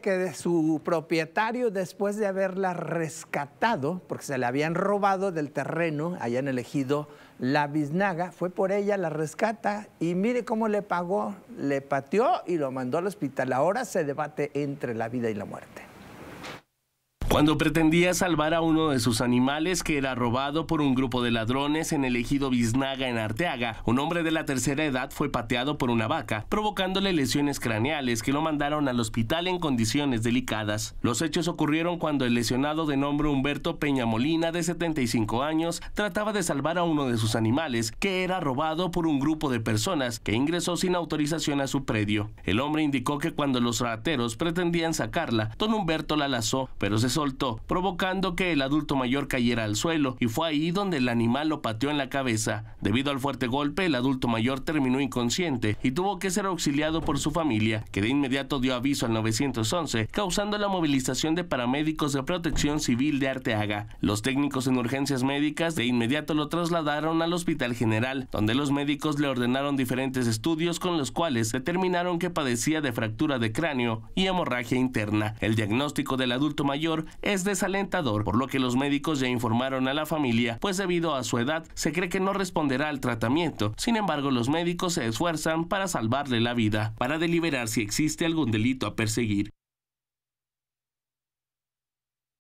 que su propietario, después de haberla rescatado, porque se la habían robado del terreno, hayan elegido la biznaga, fue por ella, la rescata y mire cómo le pagó, le pateó y lo mandó al hospital. Ahora se debate entre la vida y la muerte. Cuando pretendía salvar a uno de sus animales que era robado por un grupo de ladrones en el ejido Biznaga en Arteaga, un hombre de la tercera edad fue pateado por una vaca, provocándole lesiones craneales que lo mandaron al hospital en condiciones delicadas. Los hechos ocurrieron cuando el lesionado de nombre Humberto Peña Molina, de 75 años, trataba de salvar a uno de sus animales que era robado por un grupo de personas que ingresó sin autorización a su predio. El hombre indicó que cuando los rateros pretendían sacarla, don Humberto la lazó, pero se provocando que el adulto mayor cayera al suelo y fue ahí donde el animal lo pateó en la cabeza. Debido al fuerte golpe, el adulto mayor terminó inconsciente y tuvo que ser auxiliado por su familia, que de inmediato dio aviso al 911, causando la movilización de paramédicos de protección civil de Arteaga. Los técnicos en urgencias médicas de inmediato lo trasladaron al Hospital General, donde los médicos le ordenaron diferentes estudios con los cuales determinaron que padecía de fractura de cráneo y hemorragia interna. El diagnóstico del adulto mayor es desalentador, por lo que los médicos ya informaron a la familia, pues debido a su edad se cree que no responderá al tratamiento. Sin embargo, los médicos se esfuerzan para salvarle la vida, para deliberar si existe algún delito a perseguir.